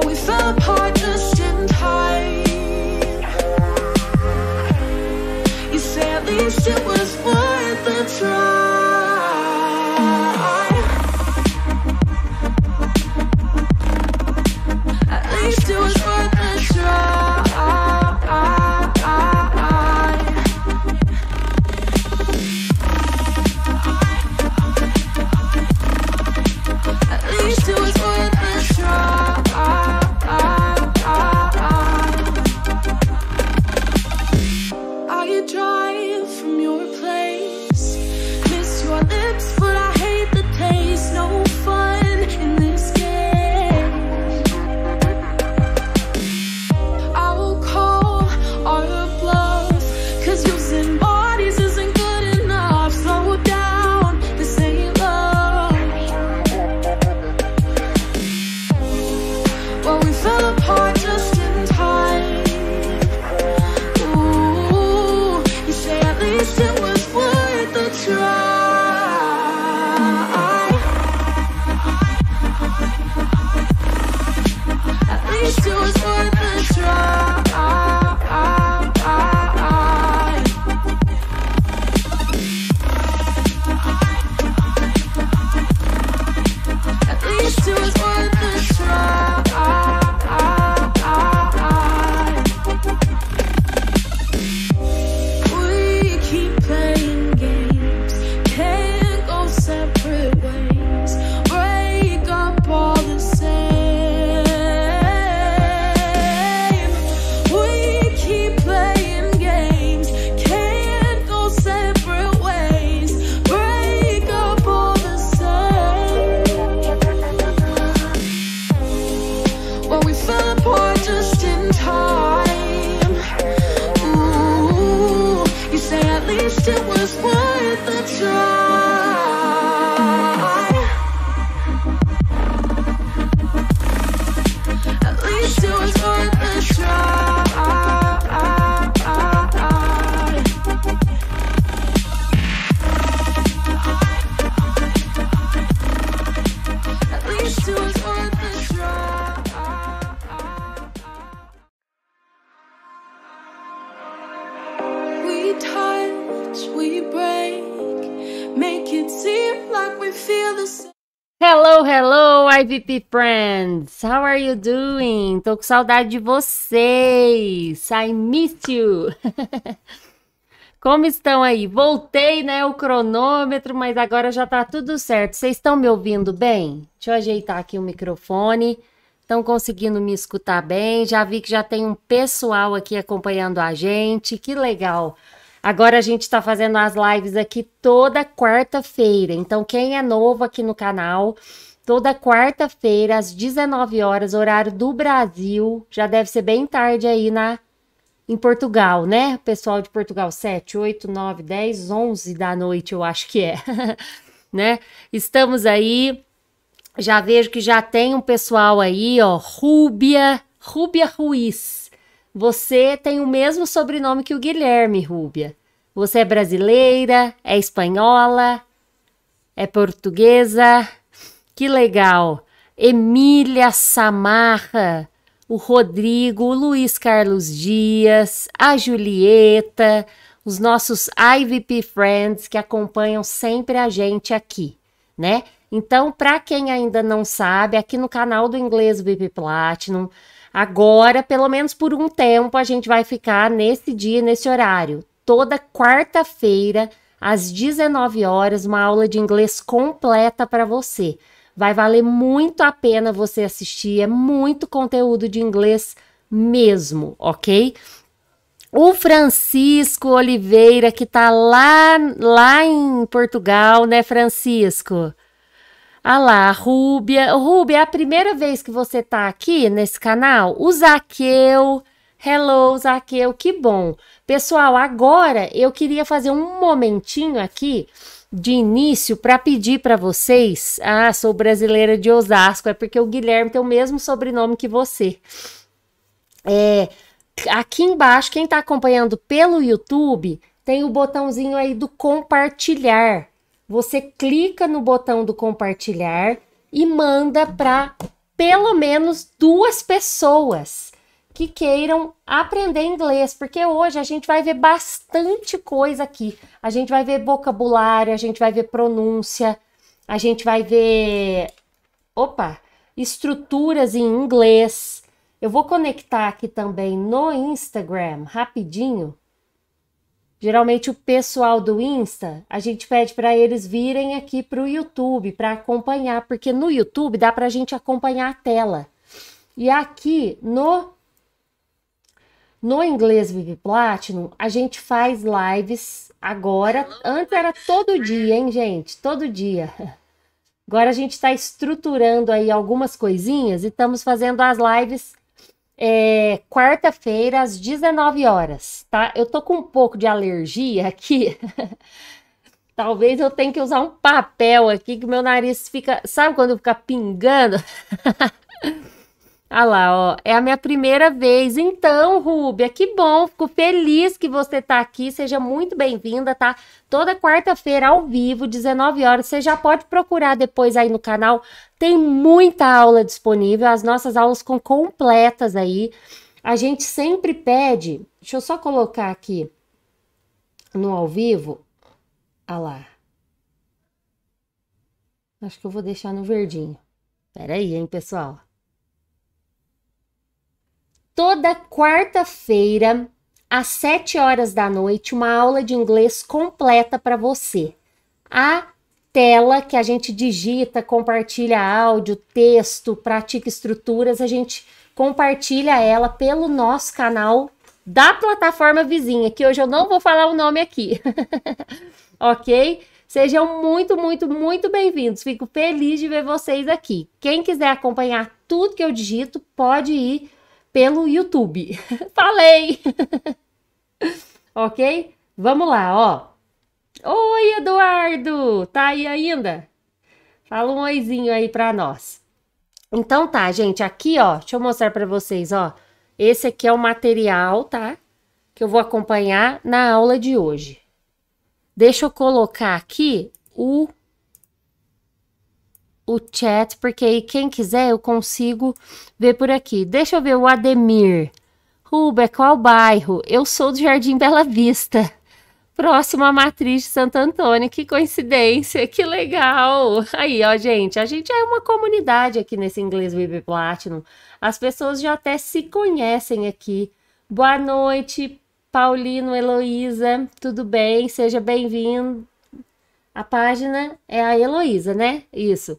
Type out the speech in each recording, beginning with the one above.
we fell apart just in time. You say at least it was worth the try. PVP Friends, how are you doing? Tô com saudade de vocês. I miss you. Como estão aí? Voltei, né, o cronômetro, mas agora já tá tudo certo. Vocês estão me ouvindo bem? Deixa eu ajeitar aqui o microfone. Estão conseguindo me escutar bem? Já vi que já tem um pessoal aqui acompanhando a gente. Que legal. Agora a gente está fazendo as lives aqui toda quarta-feira. Então, quem é novo aqui no canal, toda quarta-feira às 19 horas, horário do Brasil. Já deve ser bem tarde aí na em Portugal, né? Pessoal de Portugal, 7, 8, 9, 10, 11 da noite, eu acho que é. né? Estamos aí. Já vejo que já tem um pessoal aí, ó, Rúbia, Rúbia Ruiz. Você tem o mesmo sobrenome que o Guilherme Rúbia. Você é brasileira, é espanhola, é portuguesa, que legal! Emília Samarra, o Rodrigo, o Luiz Carlos Dias, a Julieta, os nossos IVP Friends que acompanham sempre a gente aqui, né? Então, para quem ainda não sabe, aqui no canal do Inglês VIP Platinum, agora, pelo menos por um tempo, a gente vai ficar nesse dia, nesse horário. Toda quarta-feira, às 19 horas, uma aula de inglês completa para você. Vai valer muito a pena você assistir, é muito conteúdo de inglês mesmo, ok? O Francisco Oliveira, que tá lá, lá em Portugal, né, Francisco? Ah lá, Rúbia. Rúbia, é a primeira vez que você tá aqui nesse canal? O Zaqueu. Hello, Zaqueu, que bom. Pessoal, agora eu queria fazer um momentinho aqui de início para pedir para vocês, ah, sou brasileira de Osasco, é porque o Guilherme tem o mesmo sobrenome que você. É, aqui embaixo, quem está acompanhando pelo YouTube, tem o botãozinho aí do compartilhar. Você clica no botão do compartilhar e manda para pelo menos duas pessoas que queiram aprender inglês, porque hoje a gente vai ver bastante coisa aqui. A gente vai ver vocabulário, a gente vai ver pronúncia, a gente vai ver. Opa! Estruturas em inglês. Eu vou conectar aqui também no Instagram, rapidinho. Geralmente o pessoal do Insta, a gente pede para eles virem aqui para o YouTube para acompanhar, porque no YouTube dá para a gente acompanhar a tela. E aqui no no inglês Vive Platinum, a gente faz lives agora. Antes era todo dia, hein, gente? Todo dia. Agora a gente está estruturando aí algumas coisinhas e estamos fazendo as lives é, quarta-feira às 19 horas, tá? Eu tô com um pouco de alergia aqui. Talvez eu tenha que usar um papel aqui que meu nariz fica, sabe quando fica pingando? Ah lá, ó, é a minha primeira vez. Então, Rúbia, que bom, fico feliz que você está aqui. Seja muito bem-vinda, tá? Toda quarta-feira ao vivo, 19 horas. Você já pode procurar depois aí no canal. Tem muita aula disponível, as nossas aulas com completas aí. A gente sempre pede, deixa eu só colocar aqui no ao vivo. Ah lá. Acho que eu vou deixar no verdinho. Pera aí, hein, pessoal toda quarta-feira, às 7 horas da noite, uma aula de inglês completa para você. A tela que a gente digita, compartilha áudio, texto, pratica estruturas, a gente compartilha ela pelo nosso canal da plataforma vizinha, que hoje eu não vou falar o nome aqui. ok? Sejam muito, muito, muito bem-vindos. Fico feliz de ver vocês aqui. Quem quiser acompanhar tudo que eu digito, pode ir pelo YouTube. Falei! ok? Vamos lá, ó. Oi, Eduardo! Tá aí ainda? Fala um oizinho aí pra nós. Então tá, gente, aqui, ó, deixa eu mostrar pra vocês, ó. Esse aqui é o material, tá? Que eu vou acompanhar na aula de hoje. Deixa eu colocar aqui o o chat, porque aí quem quiser eu consigo ver por aqui. Deixa eu ver o Ademir. Ruba, é qual bairro? Eu sou do Jardim Bela Vista, próximo à Matriz de Santo Antônio. Que coincidência, que legal! Aí, ó, gente, a gente é uma comunidade aqui nesse Inglês Baby Platinum. As pessoas já até se conhecem aqui. Boa noite, Paulino, Heloísa, tudo bem? Seja bem-vindo a página é a Heloísa, né? Isso.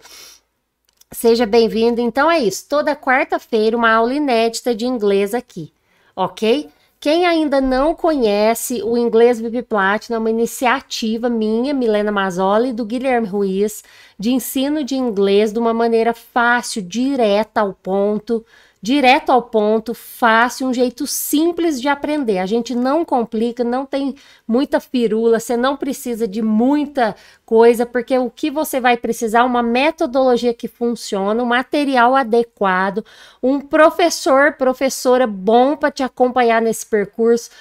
Seja bem-vindo. Então é isso. Toda quarta-feira, uma aula inédita de inglês aqui, ok? Quem ainda não conhece o Inglês VIP Platinum, é uma iniciativa minha, Milena Mazzoli, do Guilherme Ruiz, de ensino de inglês de uma maneira fácil, direta ao ponto, direto ao ponto, fácil, um jeito simples de aprender. A gente não complica, não tem muita firula, você não precisa de muita coisa, porque o que você vai precisar é uma metodologia que funciona, um material adequado, um professor, professora bom para te acompanhar nesse percurso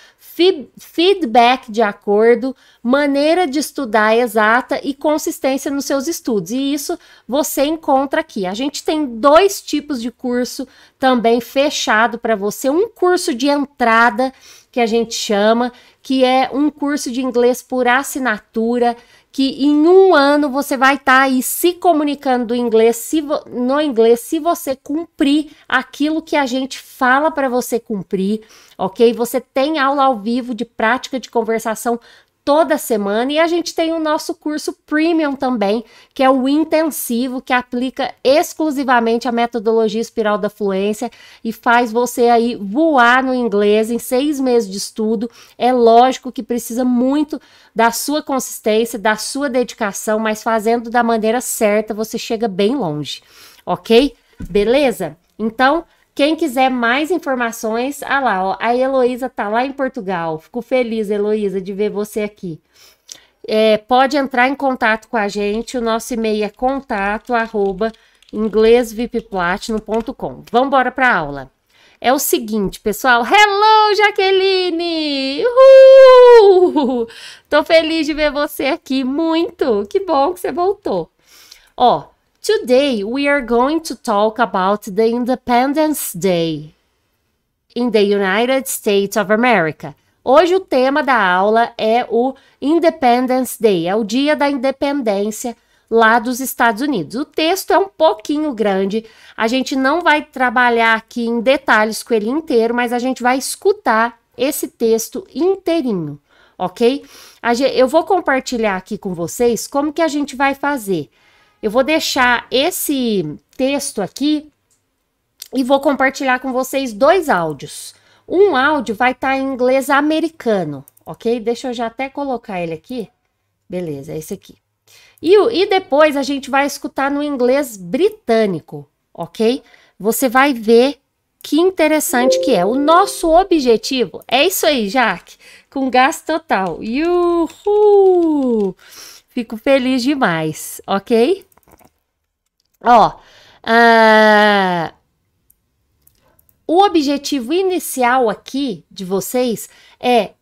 feedback de acordo, maneira de estudar exata e consistência nos seus estudos. E isso você encontra aqui. A gente tem dois tipos de curso também fechado para você: um curso de entrada, que a gente chama, que é um curso de inglês por assinatura que em um ano você vai estar tá aí se comunicando inglês, se no inglês, se você cumprir aquilo que a gente fala para você cumprir, ok? Você tem aula ao vivo de prática de conversação toda semana e a gente tem o nosso curso premium também, que é o intensivo, que aplica exclusivamente a metodologia espiral da fluência e faz você aí voar no inglês em seis meses de estudo. É lógico que precisa muito da sua consistência, da sua dedicação, mas fazendo da maneira certa você chega bem longe, ok? Beleza? Então, quem quiser mais informações, ah lá, ó, a Heloísa tá lá em Portugal. Fico feliz, Heloísa, de ver você aqui. É, pode entrar em contato com a gente. O nosso e-mail é contato arroba inglesvipplatinum.com. Vamos embora para aula. É o seguinte, pessoal. Hello, Jaqueline! Uhul! Tô feliz de ver você aqui, muito! Que bom que você voltou. Ó, Today we are going to talk about the Independence Day in the United States of America. Hoje o tema da aula é o Independence Day, é o Dia da Independência lá dos Estados Unidos. O texto é um pouquinho grande, a gente não vai trabalhar aqui em detalhes com ele inteiro, mas a gente vai escutar esse texto inteirinho, ok? Eu vou compartilhar aqui com vocês como que a gente vai fazer. Eu vou deixar esse texto aqui e vou compartilhar com vocês dois áudios. Um áudio vai estar tá em inglês americano, ok? Deixa eu já até colocar ele aqui. Beleza, é esse aqui. E, e depois a gente vai escutar no inglês britânico, ok? Você vai ver que interessante que é. O nosso objetivo é isso aí, Jaque, com gasto total. Uhul! Fico feliz demais, ok? Ó, ah, o objetivo inicial aqui de vocês é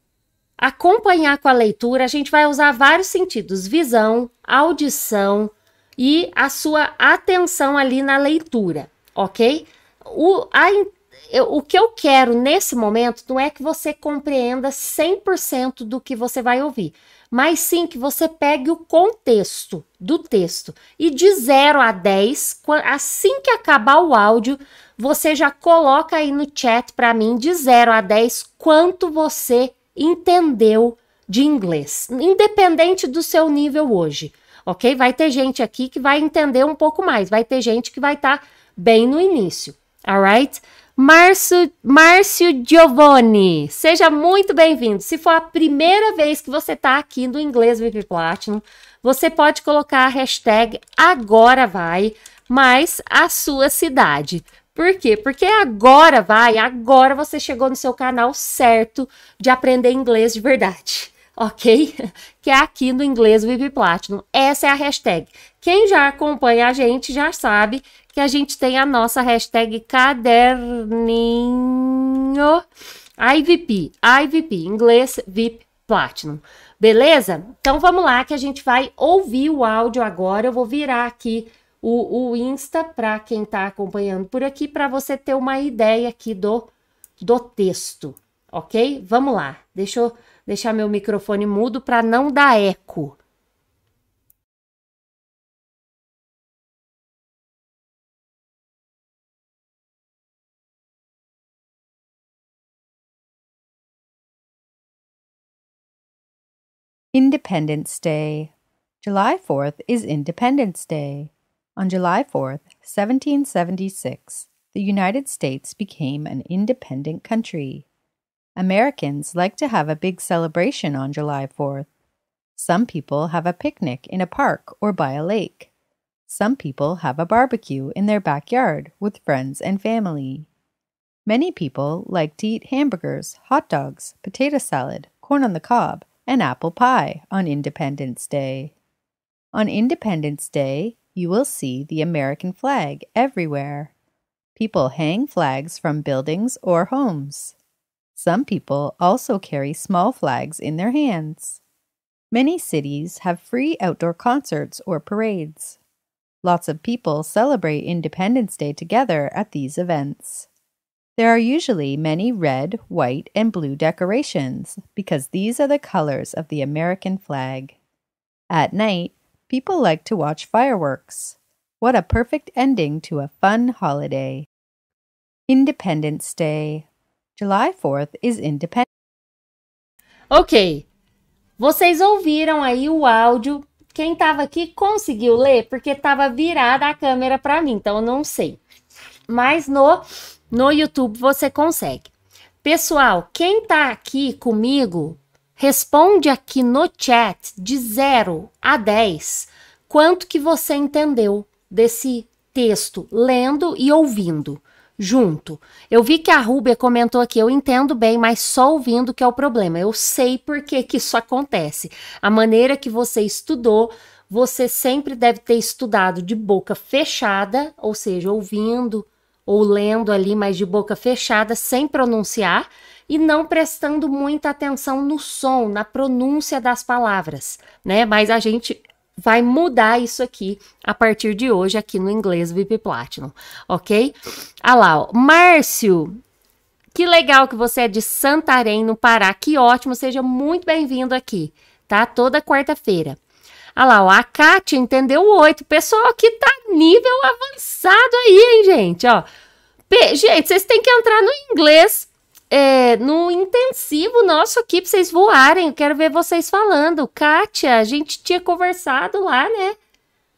acompanhar com a leitura. A gente vai usar vários sentidos: visão, audição e a sua atenção ali na leitura, ok? O, a, eu, o que eu quero nesse momento não é que você compreenda 100% do que você vai ouvir mas sim que você pegue o contexto do texto e de 0 a 10, assim que acabar o áudio, você já coloca aí no chat para mim de 0 a 10 quanto você entendeu de inglês, independente do seu nível hoje, ok? Vai ter gente aqui que vai entender um pouco mais, vai ter gente que vai estar tá bem no início, alright? Márcio, Márcio Giovanni, seja muito bem-vindo. Se for a primeira vez que você está aqui no Inglês VIP Platinum, você pode colocar a hashtag agora vai, mais a sua cidade. Por quê? Porque agora vai, agora você chegou no seu canal certo de aprender inglês de verdade, ok? Que é aqui no Inglês VIP Platinum. Essa é a hashtag. Quem já acompanha a gente já sabe que a gente tem a nossa hashtag caderninho IVP, IVP, inglês VIP Platinum. Beleza? Então vamos lá que a gente vai ouvir o áudio agora. Eu vou virar aqui o, o Insta para quem está acompanhando por aqui para você ter uma ideia aqui do, do texto, ok? Vamos lá. Deixa eu deixar meu microfone mudo para não dar eco. Independence Day. July 4th is Independence Day. On July 4th, 1776, the United States became an independent country. Americans like to have a big celebration on July 4th. Some people have a picnic in a park or by a lake. Some people have a barbecue in their backyard with friends and family. Many people like to eat hamburgers, hot dogs, potato salad, corn on the cob, and apple pie on Independence Day. On Independence Day, you will see the American flag everywhere. People hang flags from buildings or homes. Some people also carry small flags in their hands. Many cities have free outdoor concerts or parades. Lots of people celebrate Independence Day together at these events. There are usually many red, white, and blue decorations because these are the colors of the American flag. At night, people like to watch fireworks. What a perfect ending to a fun holiday! Independence Day. July 4th is Independence Ok, vocês ouviram aí o áudio. Quem estava aqui conseguiu ler porque estava virada a câmera para mim, então eu não sei. Mas no No YouTube você consegue. Pessoal, quem tá aqui comigo, responde aqui no chat de 0 a 10 quanto que você entendeu desse texto, lendo e ouvindo junto. Eu vi que a Rúbia comentou aqui, eu entendo bem, mas só ouvindo que é o problema. Eu sei por que, que isso acontece. A maneira que você estudou, você sempre deve ter estudado de boca fechada, ou seja, ouvindo, ou lendo ali, mas de boca fechada, sem pronunciar e não prestando muita atenção no som, na pronúncia das palavras, né? Mas a gente vai mudar isso aqui a partir de hoje aqui no inglês VIP Platinum, ok? Olha ah lá, ó. Márcio, que legal que você é de Santarém, no Pará. Que ótimo, seja muito bem-vindo aqui, tá? Toda quarta-feira. Olha ah lá, ó, a Kátia entendeu oito. Pessoal que tá nível avançado aí, hein, gente? Ó, P gente, vocês têm que entrar no inglês, é, no intensivo nosso aqui, pra vocês voarem. Eu quero ver vocês falando. Kátia, a gente tinha conversado lá, né?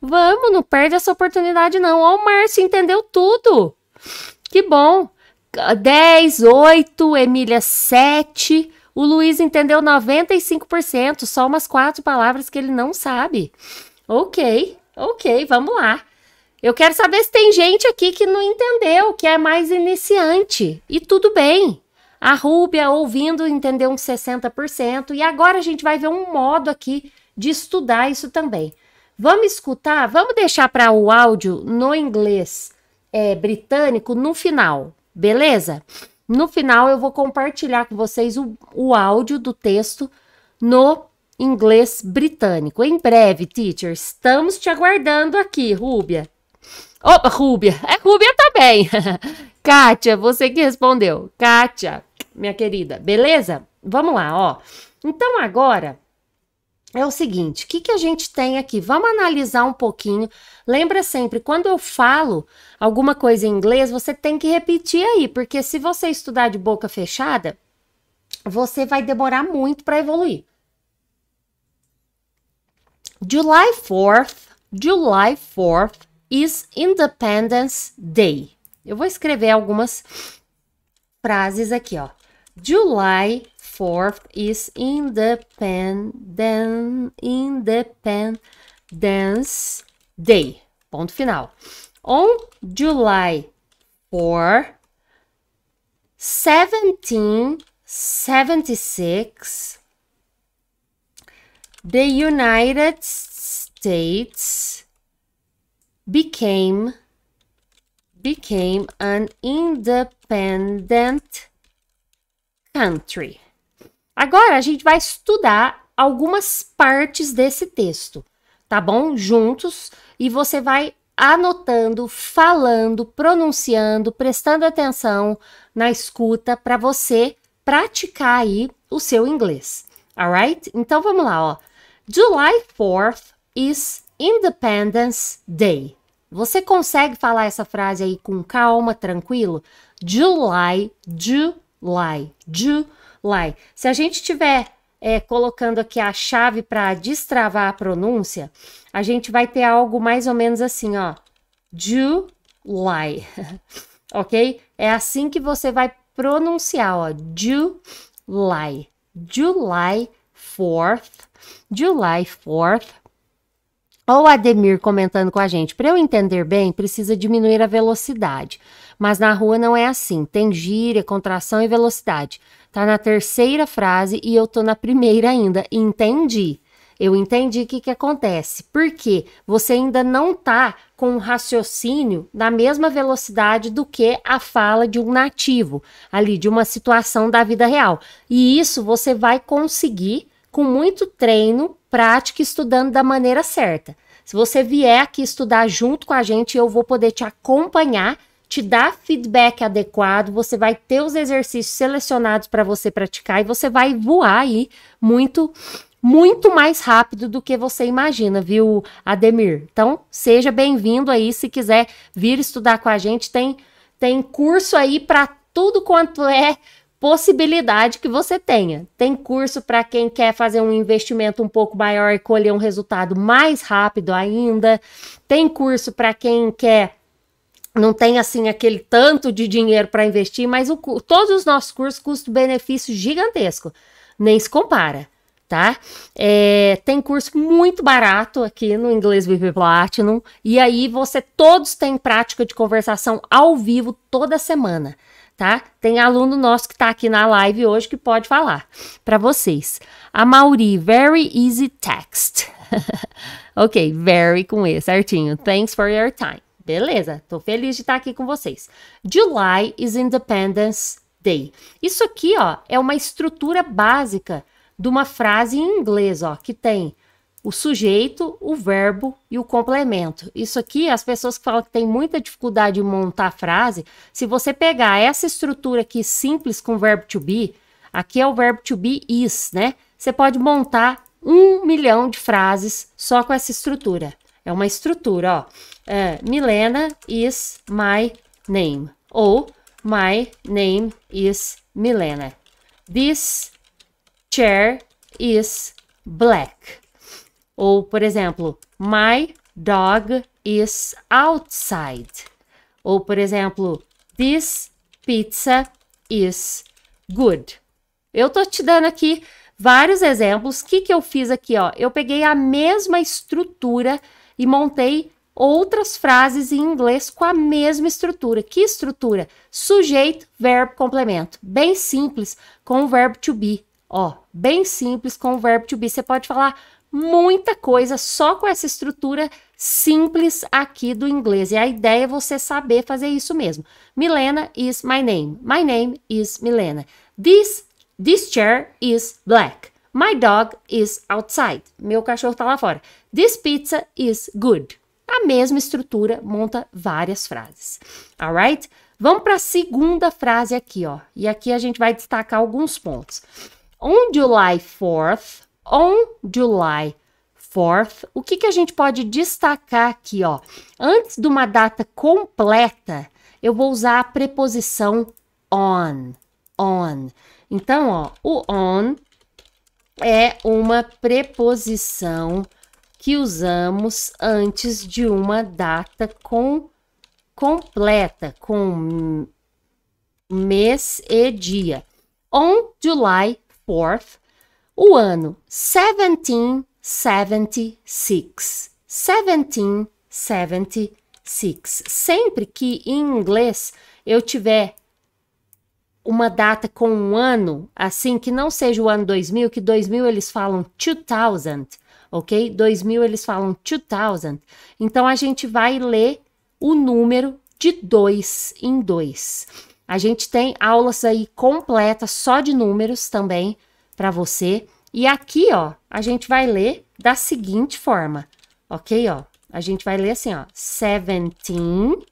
Vamos, não perde essa oportunidade, não. Ó, o Márcio entendeu tudo. Que bom. 10, 8, Emília 7. O Luiz entendeu 95%, só umas quatro palavras que ele não sabe. Ok, ok, vamos lá. Eu quero saber se tem gente aqui que não entendeu, que é mais iniciante. E tudo bem. A Rúbia, ouvindo, entendeu uns 60%. E agora a gente vai ver um modo aqui de estudar isso também. Vamos escutar, vamos deixar para o áudio no inglês é, britânico no final, beleza? No final, eu vou compartilhar com vocês o, o áudio do texto no inglês britânico. Em breve, teacher, estamos te aguardando aqui, Rúbia. Opa, Rúbia. É Rúbia também. Tá Kátia, você que respondeu. Kátia, minha querida, beleza? Vamos lá, ó. Então agora é o seguinte: o que, que a gente tem aqui? Vamos analisar um pouquinho. Lembra sempre, quando eu falo alguma coisa em inglês, você tem que repetir aí, porque se você estudar de boca fechada, você vai demorar muito para evoluir. July 4th, July 4th is Independence Day. Eu vou escrever algumas frases aqui, ó. July fourth is independent, Independence Day. Ponto final. On July 4, 1776, the United States became became an independent country. Agora a gente vai estudar algumas partes desse texto, tá bom? Juntos e você vai anotando, falando, pronunciando, prestando atenção na escuta para você praticar aí o seu inglês. Alright? Então vamos lá, ó. July 4th is Independence Day. Você consegue falar essa frase aí com calma, tranquilo? July, July, July. Lai. Se a gente tiver é, colocando aqui a chave para destravar a pronúncia, a gente vai ter algo mais ou menos assim, ó. July, ok? É assim que você vai pronunciar, ó. July, July 4th, July 4th. Olha o Ademir comentando com a gente, para eu entender bem, precisa diminuir a velocidade. Mas na rua não é assim, tem gíria, contração e velocidade. Tá na terceira frase e eu tô na primeira ainda. Entendi. Eu entendi o que, que acontece. Porque você ainda não tá com o raciocínio na mesma velocidade do que a fala de um nativo, ali, de uma situação da vida real. E isso você vai conseguir com muito treino, prática, estudando da maneira certa. Se você vier aqui estudar junto com a gente, eu vou poder te acompanhar te dá feedback adequado, você vai ter os exercícios selecionados para você praticar e você vai voar aí muito muito mais rápido do que você imagina, viu, Ademir? Então, seja bem-vindo aí se quiser vir estudar com a gente, tem tem curso aí para tudo quanto é possibilidade que você tenha. Tem curso para quem quer fazer um investimento um pouco maior e colher um resultado mais rápido ainda. Tem curso para quem quer não tem assim aquele tanto de dinheiro para investir, mas o, todos os nossos cursos custo-benefício gigantesco, nem se compara, tá? É, tem curso muito barato aqui no Inglês VIP Platinum e aí você todos têm prática de conversação ao vivo toda semana, tá? Tem aluno nosso que está aqui na live hoje que pode falar para vocês. A Mauri, very easy text. ok, very com E, certinho. Thanks for your time. Beleza, tô feliz de estar tá aqui com vocês. July is Independence Day. Isso aqui, ó, é uma estrutura básica de uma frase em inglês, ó, que tem o sujeito, o verbo e o complemento. Isso aqui, as pessoas que falam que tem muita dificuldade em montar frase, se você pegar essa estrutura aqui simples com o verbo to be, aqui é o verbo to be is, né? Você pode montar um milhão de frases só com essa estrutura. É uma estrutura, ó. É, Milena is my name. Ou my name is Milena. This chair is black. Ou, por exemplo, my dog is outside. Ou, por exemplo, this pizza is good. Eu tô te dando aqui vários exemplos. O que, que eu fiz aqui? Ó? Eu peguei a mesma estrutura e montei outras frases em inglês com a mesma estrutura. Que estrutura? Sujeito, verbo, complemento. Bem simples com o verbo to be. Ó, bem simples com o verbo to be. Você pode falar muita coisa só com essa estrutura simples aqui do inglês. E a ideia é você saber fazer isso mesmo. Milena is my name. My name is Milena. This this chair is black. My dog is outside. Meu cachorro está lá fora. This pizza is good. A mesma estrutura monta várias frases. Alright? Vamos para a segunda frase aqui, ó. E aqui a gente vai destacar alguns pontos. On July 4th, on July 4th, o que, que a gente pode destacar aqui, ó? Antes de uma data completa, eu vou usar a preposição on, on. Então, ó, o on é uma preposição que usamos antes de uma data com, completa, com mês e dia. On July 4th, o ano 1776. 1776. Sempre que em inglês eu tiver uma data com um ano, assim, que não seja o ano 2000, que 2000 eles falam 2000, ok? 2000 eles falam 2000. Então a gente vai ler o número de dois em dois. A gente tem aulas aí completas só de números também para você. E aqui, ó, a gente vai ler da seguinte forma, ok? Ó, a gente vai ler assim, ó, 17,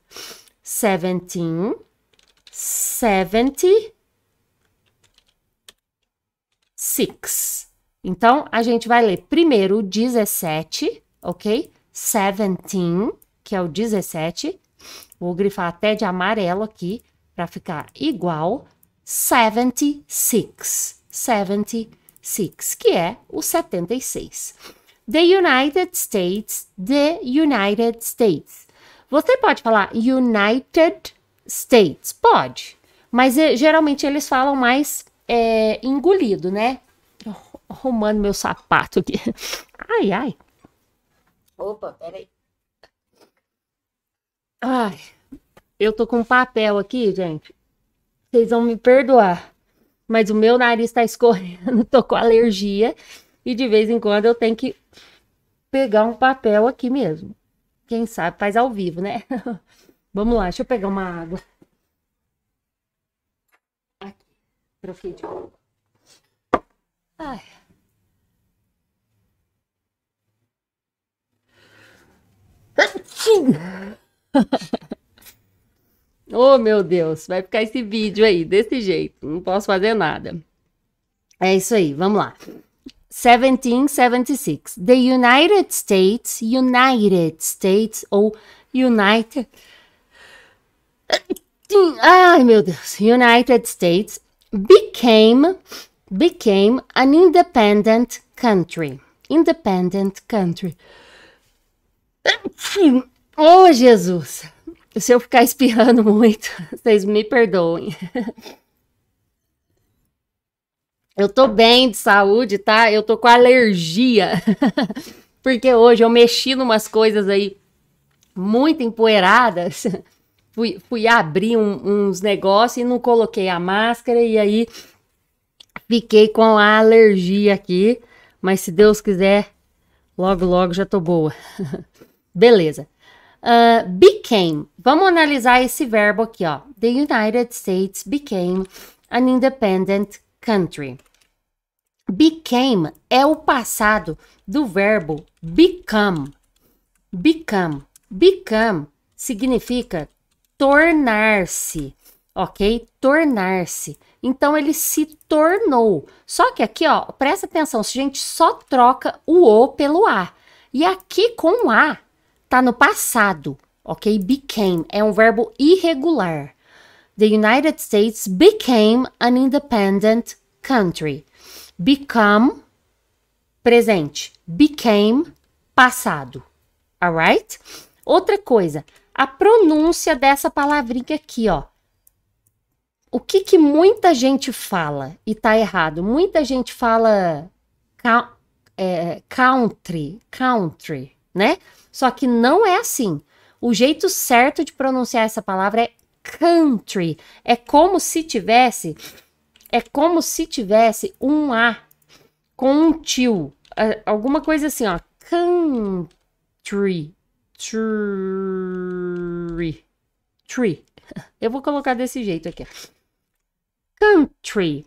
17, 76. Então, a gente vai ler primeiro 17, ok? 17, que é o 17. Vou grifar até de amarelo aqui para ficar igual. 76. 76, que é o 76. The United States, the United States. Você pode falar United States. States. Pode, mas eh, geralmente eles falam mais é, engolido, né? Arrumando meu sapato aqui. Ai, ai. Opa, peraí. Ai, eu tô com um papel aqui, gente. Vocês vão me perdoar. Mas o meu nariz tá escorrendo, tô com alergia. E de vez em quando eu tenho que pegar um papel aqui mesmo. Quem sabe faz ao vivo, né? Vamos lá, deixa eu pegar uma água. Aqui, troquei de água. Ai. oh, meu Deus, vai ficar esse vídeo aí desse jeito. Não posso fazer nada. É isso aí, vamos lá. 1776. The United States, United States ou United Ai, meu Deus. United States became became an independent country. Independent country. Oh, Jesus. Se eu ficar espirrando muito, vocês me perdoem. Eu tô bem de saúde, tá? Eu tô com alergia. Porque hoje eu mexi numas coisas aí muito empoeiradas fui, fui abrir um, uns negócios e não coloquei a máscara e aí fiquei com a alergia aqui, mas se Deus quiser, logo logo já tô boa. Beleza. Uh, became. Vamos analisar esse verbo aqui, ó. The United States became an independent country. Became é o passado do verbo become. Become. Become significa tornar-se, ok? Tornar-se. Então ele se tornou. Só que aqui, ó, presta atenção, gente, só troca o O pelo A. E aqui com A tá no passado, ok? Became é um verbo irregular. The United States became an independent country. Become presente, became passado. Alright? Outra coisa, a pronúncia dessa palavrinha aqui, ó. O que que muita gente fala e tá errado? Muita gente fala é, country, country, né? Só que não é assim. O jeito certo de pronunciar essa palavra é country. É como se tivesse, é como se tivesse um a com um tio, é, alguma coisa assim, ó, country, Tree. Tree. Eu vou colocar desse jeito aqui. Country.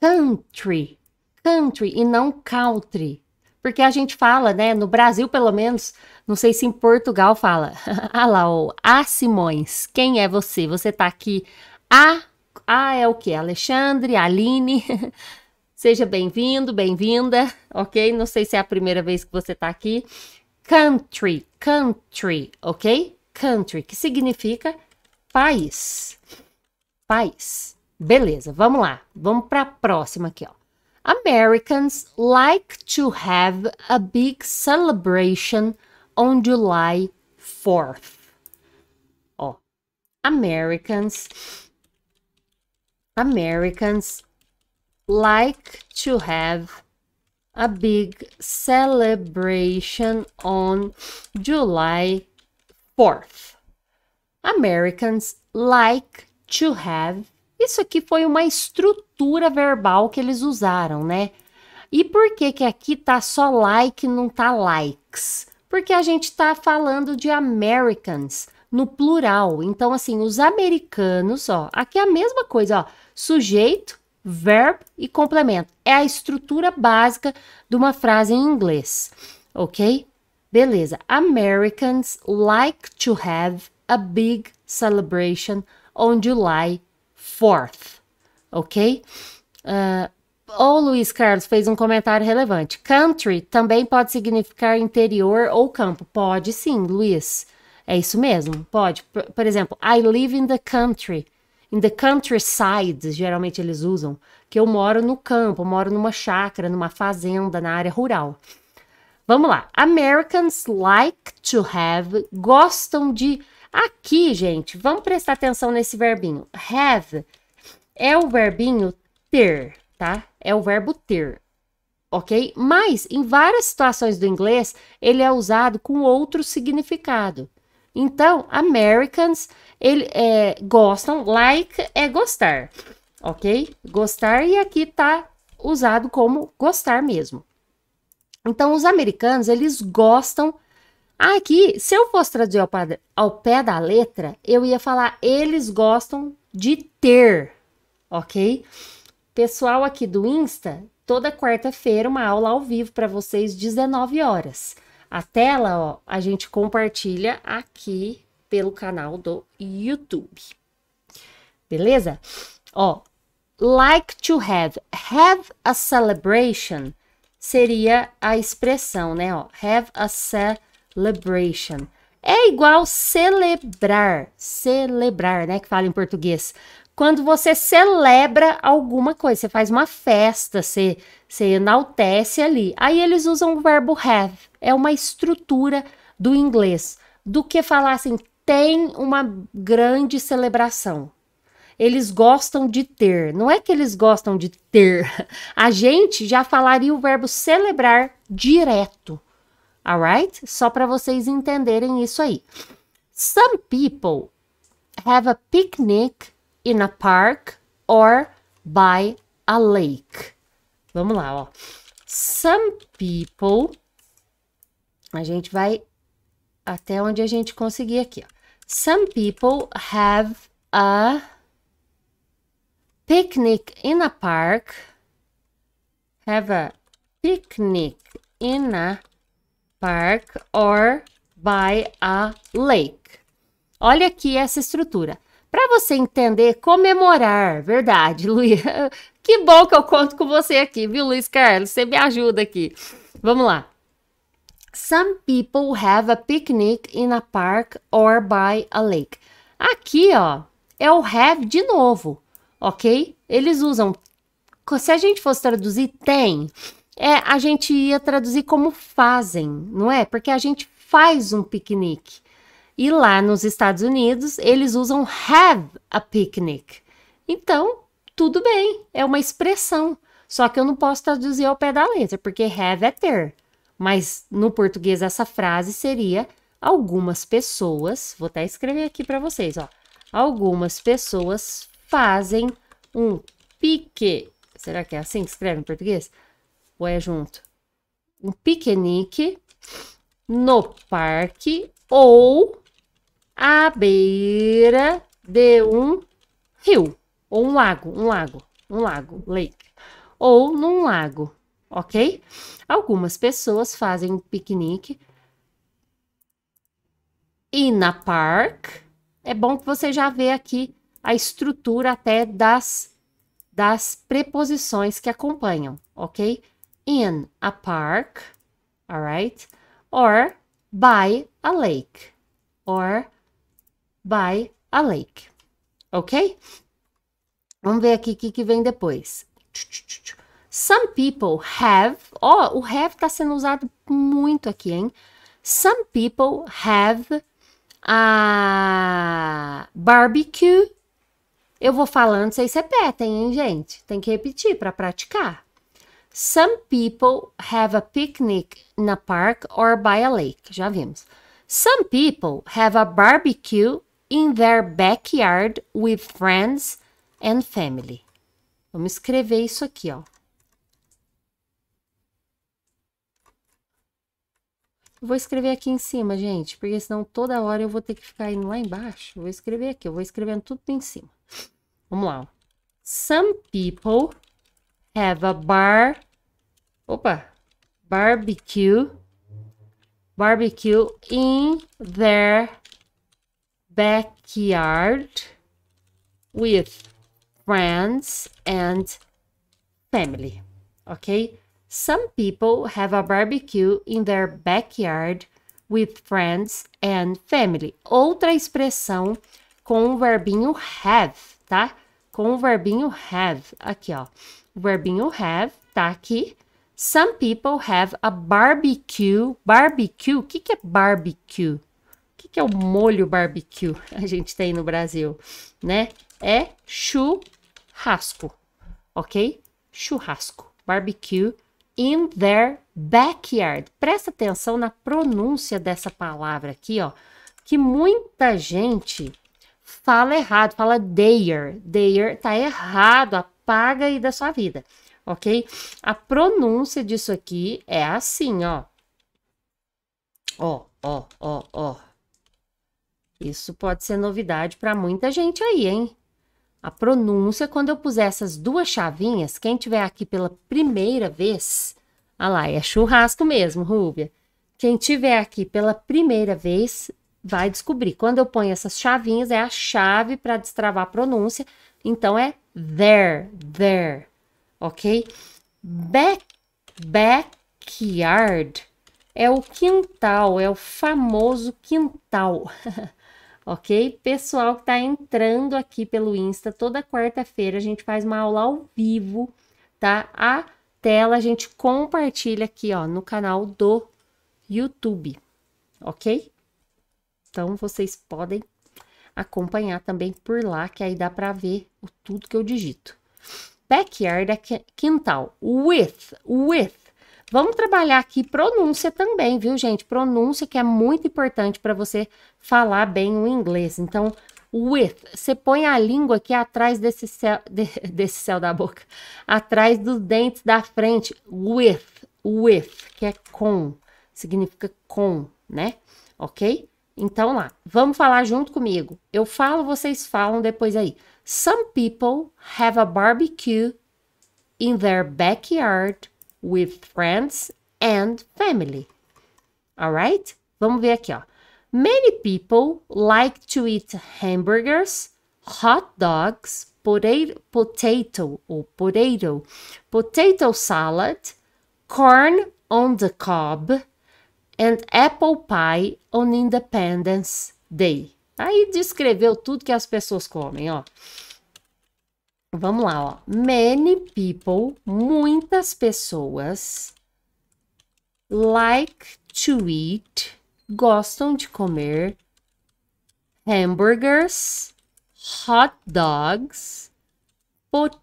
Country. Country e não country. Porque a gente fala, né? No Brasil, pelo menos, não sei se em Portugal fala. ah lá, o A Simões. Quem é você? Você tá aqui. A, a é o que? Alexandre, Aline. Seja bem-vindo, bem-vinda, ok? Não sei se é a primeira vez que você tá aqui country, country, ok? Country, que significa país. País. Beleza, vamos lá. Vamos para a próxima aqui, ó. Americans like to have a big celebration on July 4th. Ó. Americans Americans like to have a big celebration on July 4th. Americans like to have. Isso aqui foi uma estrutura verbal que eles usaram, né? E por que que aqui tá só like, não tá likes? Porque a gente tá falando de Americans no plural. Então assim, os americanos, ó, aqui é a mesma coisa, ó, sujeito verbo e complemento. É a estrutura básica de uma frase em inglês, ok? Beleza. Americans like to have a big celebration on July 4th, ok? Uh, ah, o Luiz Carlos fez um comentário relevante. Country também pode significar interior ou campo. Pode sim, Luiz. É isso mesmo, pode. por exemplo, I live in the country in the countryside, geralmente eles usam, que eu moro no campo, moro numa chácara, numa fazenda, na área rural. Vamos lá. Americans like to have, gostam de. Aqui, gente, vamos prestar atenção nesse verbinho. Have é o verbinho ter, tá? É o verbo ter, ok? Mas em várias situações do inglês, ele é usado com outro significado. Então, Americans ele, é, gostam, like é gostar, ok? Gostar e aqui tá usado como gostar mesmo. Então, os americanos, eles gostam. Ah, aqui, se eu fosse traduzir ao, ao pé da letra, eu ia falar eles gostam de ter, ok? Pessoal aqui do Insta, toda quarta-feira uma aula ao vivo para vocês, 19 horas. A tela, ó, a gente compartilha aqui pelo canal do YouTube. Beleza? Ó, like to have. Have a celebration seria a expressão, né? Ó, have a celebration. É igual celebrar, celebrar, né? Que fala em português quando você celebra alguma coisa, você faz uma festa, você, você enaltece ali. Aí eles usam o verbo have, é uma estrutura do inglês, do que falar assim, tem uma grande celebração. Eles gostam de ter, não é que eles gostam de ter. A gente já falaria o verbo celebrar direto. Alright? Só para vocês entenderem isso aí. Some people have a picnic in a park or by a lake. Vamos lá, ó. Some people. A gente vai até onde a gente conseguir aqui, ó. Some people have a picnic in a park. Have a picnic in a park or by a lake. Olha aqui essa estrutura. Para você entender, comemorar, verdade, Luiz. Que bom que eu conto com você aqui, viu, Luiz Carlos? Você me ajuda aqui. Vamos lá. Some people have a picnic in a park or by a lake. Aqui, ó, é o have de novo, ok? Eles usam. Se a gente fosse traduzir tem, é, a gente ia traduzir como fazem, não é? Porque a gente faz um piquenique. E lá nos Estados Unidos, eles usam have a picnic. Então, tudo bem, é uma expressão. Só que eu não posso traduzir ao pé da letra, porque have é ter. Mas no português essa frase seria algumas pessoas, vou até escrever aqui para vocês, ó. Algumas pessoas fazem um pique. Será que é assim que escreve em português? Ou é junto? Um piquenique no parque ou à beira de um rio, ou um lago, um lago, um lago, lake, ou num lago, ok? Algumas pessoas fazem um piquenique. E na park, é bom que você já vê aqui a estrutura até das, das preposições que acompanham, ok? In a park, alright? Or by a lake, or by a lake. Ok? Vamos ver aqui o que, que, vem depois. Some people have. Ó, oh, o have está sendo usado muito aqui, hein? Some people have a barbecue. Eu vou falando, vocês repetem, hein, gente? Tem que repetir para praticar. Some people have a picnic in a park or by a lake. Já vimos. Some people have a barbecue in their backyard with friends and family. Vamos escrever isso aqui, ó. Vou escrever aqui em cima, gente, porque senão toda hora eu vou ter que ficar indo lá embaixo. Vou escrever aqui, eu vou escrevendo tudo em cima. Vamos lá. Ó. Some people have a bar. Opa! Barbecue. Barbecue in their backyard with friends and family. Okay? Some people have a barbecue in their backyard with friends and family. Outra expressão com o verbinho have, tá? Com o verbinho have, aqui ó. O verbinho have tá aqui. Some people have a barbecue. Barbecue, o que, que é barbecue? O que, que é o molho barbecue a gente tem no Brasil, né? É churrasco, ok? Churrasco, barbecue in their backyard. Presta atenção na pronúncia dessa palavra aqui, ó, que muita gente fala errado, fala their, their tá errado, apaga aí da sua vida, ok? A pronúncia disso aqui é assim, ó. Ó, ó, ó, ó. Isso pode ser novidade para muita gente aí, hein? A pronúncia, quando eu puser essas duas chavinhas, quem tiver aqui pela primeira vez, ah lá, é churrasco mesmo, Rúbia. Quem tiver aqui pela primeira vez vai descobrir. Quando eu ponho essas chavinhas, é a chave para destravar a pronúncia. Então é there, there, ok? Back, backyard é o quintal, é o famoso quintal. ok? Pessoal que está entrando aqui pelo Insta, toda quarta-feira a gente faz uma aula ao vivo, tá? A tela a gente compartilha aqui, ó, no canal do YouTube, ok? Então vocês podem acompanhar também por lá, que aí dá para ver tudo que eu digito. Backyard é quintal. With, with Vamos trabalhar aqui pronúncia também, viu, gente? Pronúncia que é muito importante para você falar bem o inglês. Então, with, você põe a língua aqui atrás desse céu, de, desse céu da boca, atrás dos dentes da frente. With, with, que é com, significa com, né? Ok? Então lá, vamos falar junto comigo. Eu falo, vocês falam depois aí. Some people have a barbecue in their backyard with friends and family. Alright? Vamos ver aqui, ó. Many people like to eat hamburgers, hot dogs, potato, potato ou potato, potato salad, corn on the cob, and apple pie on Independence Day. Aí descreveu tudo que as pessoas comem, ó. Vamos lá, ó. Many people, muitas pessoas, like to eat, gostam de comer hamburgers, hot dogs, pot...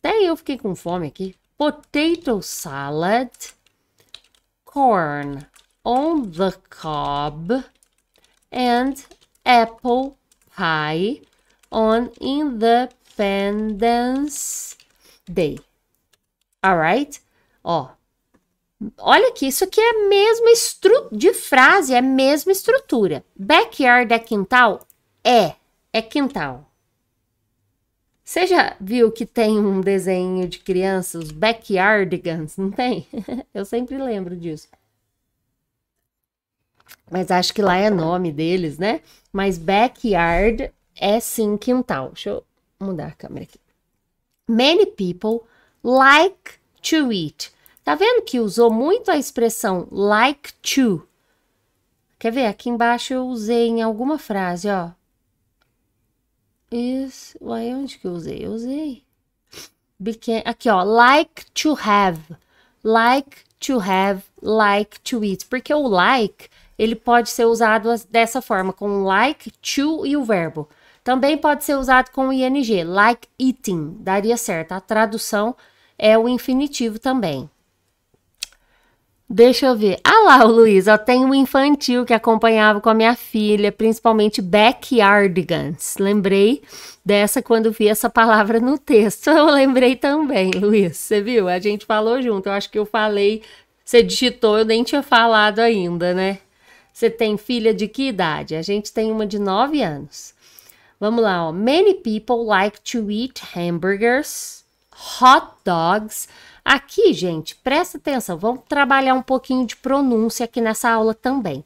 até eu fiquei com fome aqui, potato salad, corn on the cob, and apple pie on in the Independence Day. Alright? Ó. Olha que isso aqui é a mesma estrutura de frase, é a mesma estrutura. Backyard é quintal? É, é quintal. Você já viu que tem um desenho de crianças, backyardigans, não tem? Eu sempre lembro disso. Mas acho que lá é nome deles, né? Mas backyard é sim quintal. Deixa eu mudar a câmera aqui. Many people like to eat. Tá vendo que usou muito a expressão like to? Quer ver? Aqui embaixo eu usei em alguma frase, ó. Is, uai, onde que eu usei? Eu usei. Became, aqui, ó, like to have, like to have, like to eat. Porque o like, ele pode ser usado dessa forma, com like to e o verbo. Também pode ser usado com o ing, like eating, daria certo. A tradução é o infinitivo também. Deixa eu ver. Ah lá, o Luiz, ó, tem um infantil que acompanhava com a minha filha, principalmente backyardigans. Lembrei dessa quando vi essa palavra no texto. Eu lembrei também, Luiz. Você viu? A gente falou junto. Eu acho que eu falei, você digitou, eu nem tinha falado ainda, né? Você tem filha de que idade? A gente tem uma de 9 anos. Vamos lá, ó. Many people like to eat hamburgers, hot dogs. Aqui, gente, presta atenção, vamos trabalhar um pouquinho de pronúncia aqui nessa aula também.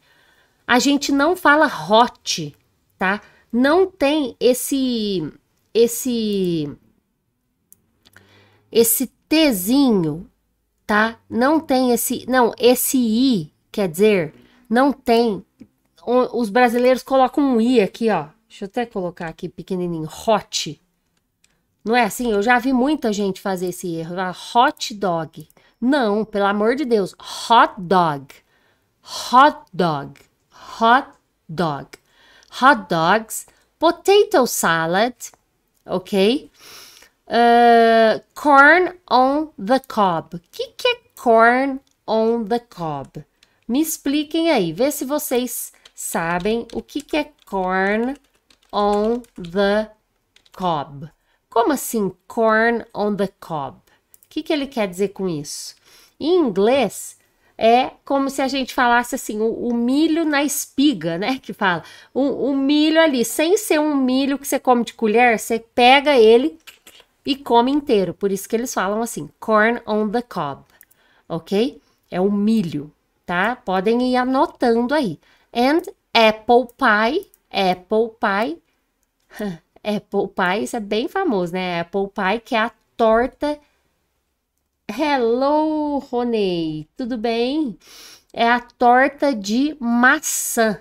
A gente não fala hot, tá? Não tem esse esse esse tzinho, tá? Não tem esse, não, esse i, quer dizer, não tem os brasileiros colocam um i aqui, ó, Deixa eu até colocar aqui pequenininho, hot. Não é assim? Eu já vi muita gente fazer esse erro. Ah, hot dog. Não, pelo amor de Deus. Hot dog. Hot dog. Hot dog. Hot dogs. Potato salad. Ok? Uh, corn on the cob. O que, que é corn on the cob? Me expliquem aí. Vê se vocês sabem o que, que é corn on on the cob. Como assim corn on the cob? O que, que ele quer dizer com isso? Em inglês, é como se a gente falasse assim, o, o milho na espiga, né? Que fala, o, o, milho ali, sem ser um milho que você come de colher, você pega ele e come inteiro. Por isso que eles falam assim, corn on the cob, ok? É o milho, tá? Podem ir anotando aí. And apple pie, Apple Pie. Apple Pie, isso é bem famoso, né? Apple é Pie, que é a torta. Hello, Roney. tudo bem? É a torta de maçã.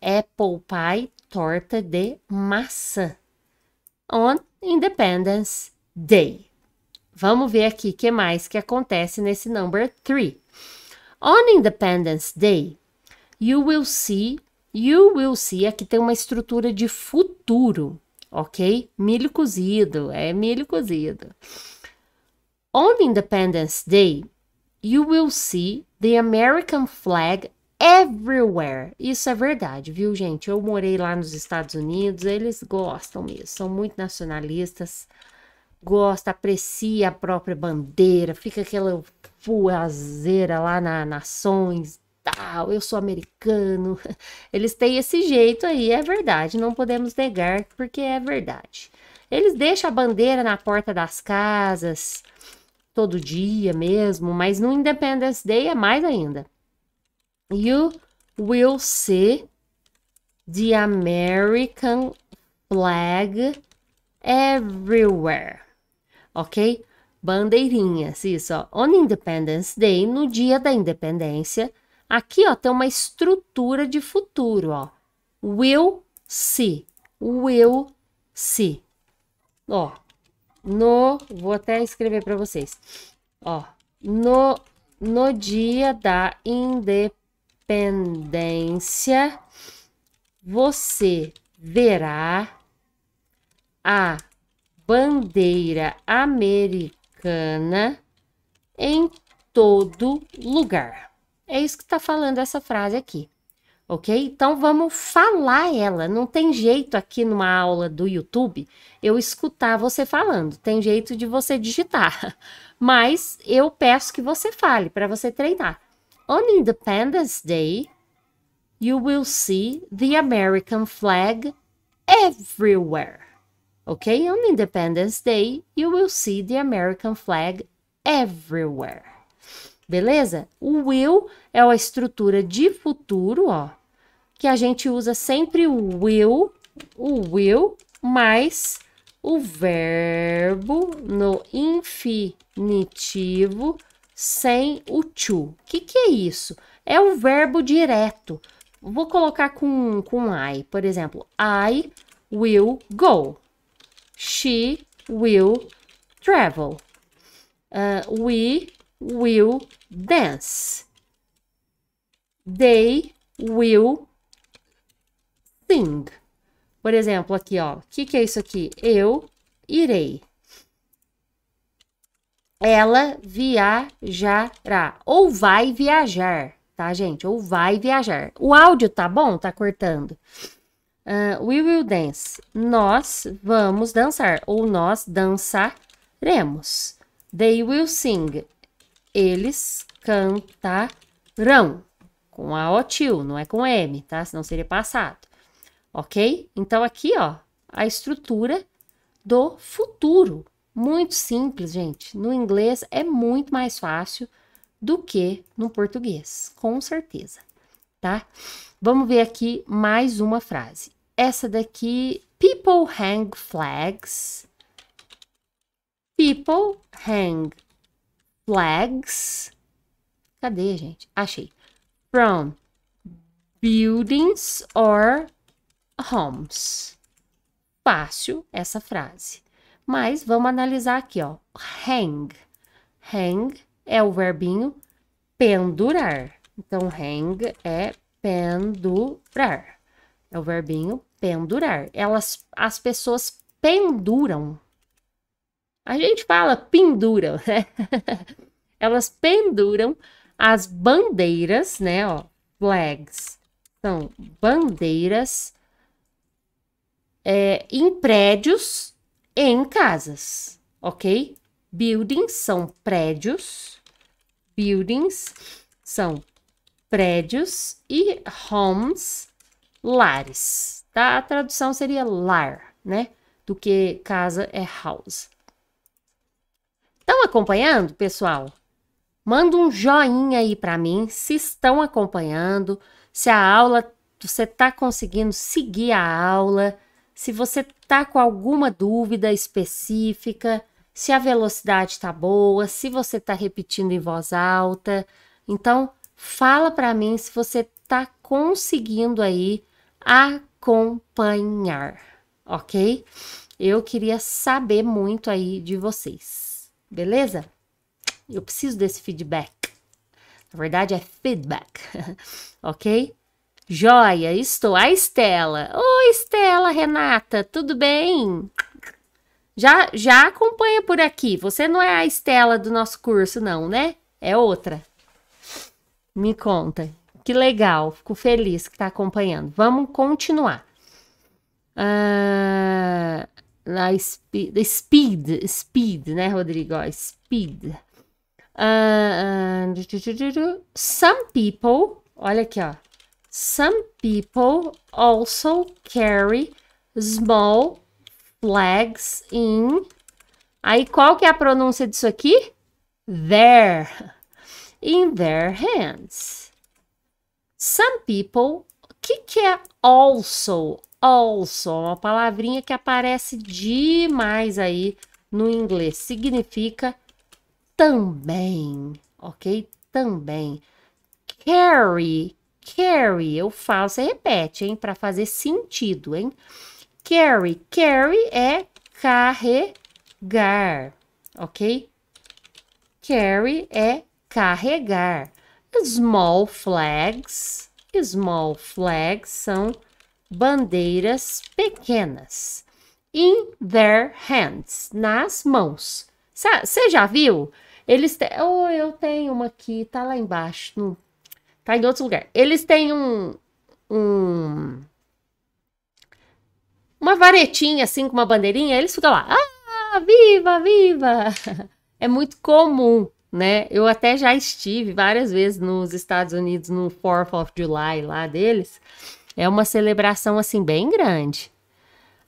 Apple é Pie, torta de maçã. On Independence Day. Vamos ver aqui o que mais que acontece nesse number 3. On Independence Day, you will see You will see aqui tem uma estrutura de futuro, ok? Milho cozido, é milho cozido. On Independence Day, you will see the American flag everywhere. Isso é verdade, viu, gente? Eu morei lá nos Estados Unidos, eles gostam mesmo, são muito nacionalistas, gosta, aprecia a própria bandeira, fica aquela fuazeira lá na nações, tal, eu sou americano. Eles têm esse jeito aí, é verdade, não podemos negar, porque é verdade. Eles deixam a bandeira na porta das casas, todo dia mesmo, mas no Independence Day é mais ainda. You will see the American flag everywhere. Ok? Bandeirinhas, isso, ó. On Independence Day, no dia da independência, Aqui, ó, tem uma estrutura de futuro, ó. Will se. Will se. Ó, no, vou até escrever para vocês. Ó, no no dia da independência, você verá a bandeira americana em todo lugar. É isso que está falando essa frase aqui, ok? Então vamos falar ela. Não tem jeito aqui numa aula do YouTube eu escutar você falando, tem jeito de você digitar, mas eu peço que você fale para você treinar. On Independence Day, you will see the American flag everywhere. Ok? On Independence Day, you will see the American flag everywhere. Beleza? O will é a estrutura de futuro, ó, que a gente usa sempre o will, o will mais o verbo no infinitivo sem o to. O que, que é isso? É o verbo direto. Vou colocar com, com I, por exemplo. I will go. She will travel. Uh, we will dance. They will sing. Por exemplo, aqui, ó. O que, que é isso aqui? Eu irei. Ela viajará. Ou vai viajar, tá, gente? Ou vai viajar. O áudio tá bom? Tá cortando. Uh, we will dance. Nós vamos dançar. Ou nós dançaremos. They will sing eles cantarão. Com A OTIL, não é com M, tá? Senão seria passado. Ok? Então, aqui, ó, a estrutura do futuro. Muito simples, gente. No inglês é muito mais fácil do que no português, com certeza, tá? Vamos ver aqui mais uma frase. Essa daqui, people hang flags. People hang flags. Cadê, gente? Achei. From buildings or homes. Fácil essa frase. Mas vamos analisar aqui, ó. Hang. Hang é o verbinho pendurar. Então, hang é pendurar. É o verbinho pendurar. Elas, as pessoas penduram a gente fala pendura, né? Elas penduram as bandeiras, né? Ó, flags. São bandeiras é, em prédios e em casas, ok? Buildings são prédios. Buildings são prédios e homes, lares. Tá? A tradução seria lar, né? Do que casa é house. Estão acompanhando, pessoal? Manda um joinha aí para mim se estão acompanhando, se a aula você está conseguindo seguir a aula, se você está com alguma dúvida específica, se a velocidade está boa, se você está repetindo em voz alta. Então, fala para mim se você está conseguindo aí acompanhar, ok? Eu queria saber muito aí de vocês beleza? Eu preciso desse feedback. Na verdade, é feedback, ok? Joia, estou. A Estela. Oi, Estela, Renata, tudo bem? Já, já acompanha por aqui. Você não é a Estela do nosso curso, não, né? É outra. Me conta. Que legal. Fico feliz que está acompanhando. Vamos continuar. Ah, na speed, speed, speed, né, Rodrigo? speed. Uh, some people, olha aqui, ó. Some people also carry small flags in. Aí qual que é a pronúncia disso aqui? there In their hands. Some people. O que, que é also? also, uma palavrinha que aparece demais aí no inglês. Significa também, ok? Também. Carry, carry, eu falo, você repete, hein? Para fazer sentido, hein? Carry, carry é carregar, ok? Carry é carregar. Small flags, small flags são bandeiras pequenas. In their hands, nas mãos. Você já viu? Eles têm. Oh, eu tenho uma aqui, tá lá embaixo. No... Tá em outro lugar. Eles têm um. um uma varetinha assim com uma bandeirinha, eles ficam lá. Ah, viva, viva! É muito comum, né? Eu até já estive várias vezes nos Estados Unidos no 4th of July lá deles. É uma celebração assim bem grande.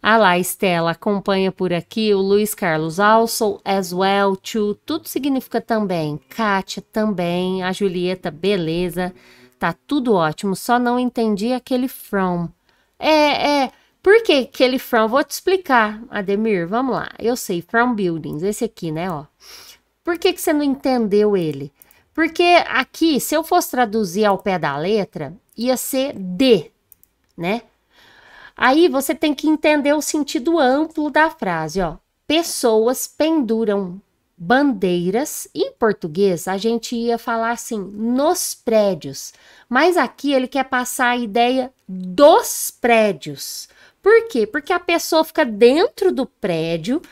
Ah lá, Estela acompanha por aqui o Luiz Carlos also, as well, too, tudo significa também. Kátia também, a Julieta, beleza. Tá tudo ótimo, só não entendi aquele from. É, é, por que aquele from? Vou te explicar, Ademir, vamos lá. Eu sei, from buildings, esse aqui, né, ó. Por que, que você não entendeu ele? Porque aqui, se eu fosse traduzir ao pé da letra, ia ser de, né? Aí você tem que entender o sentido amplo da frase, ó. Pessoas penduram bandeiras. Em português, a gente ia falar assim, nos prédios. Mas aqui ele quer passar a ideia dos prédios. Por quê? Porque a pessoa fica dentro do prédio,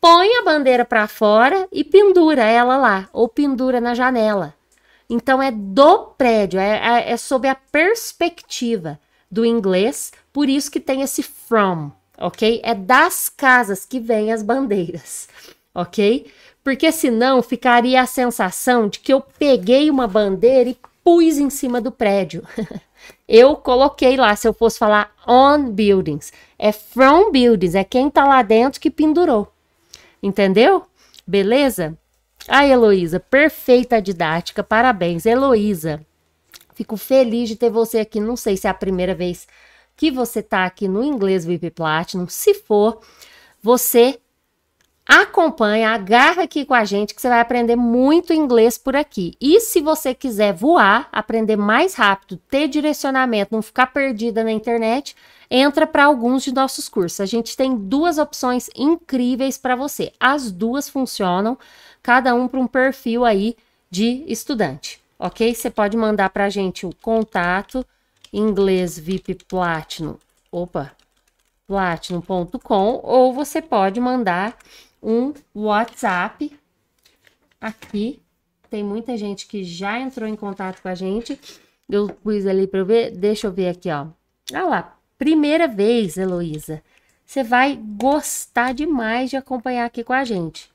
põe a bandeira para fora e pendura ela lá, ou pendura na janela. Então é do prédio, é, é, é sob a perspectiva do inglês, por isso que tem esse from, ok? É das casas que vêm as bandeiras, ok? Porque senão ficaria a sensação de que eu peguei uma bandeira e pus em cima do prédio. eu coloquei lá, se eu fosse falar on buildings, é from buildings, é quem tá lá dentro que pendurou. Entendeu? Beleza? A Heloísa, perfeita didática, parabéns, Heloísa. Fico feliz de ter você aqui. Não sei se é a primeira vez que você está aqui no Inglês VIP Platinum. Se for, você acompanha, agarra aqui com a gente que você vai aprender muito inglês por aqui. E se você quiser voar, aprender mais rápido, ter direcionamento, não ficar perdida na internet, entra para alguns de nossos cursos. A gente tem duas opções incríveis para você. As duas funcionam, cada um para um perfil aí de estudante ok? Você pode mandar para a gente o contato inglês VIP Platinum, opa, platinum.com ou você pode mandar um WhatsApp aqui. Tem muita gente que já entrou em contato com a gente. Eu pus ali para eu ver, deixa eu ver aqui, ó. Olha ah lá, primeira vez, Heloísa. Você vai gostar demais de acompanhar aqui com a gente.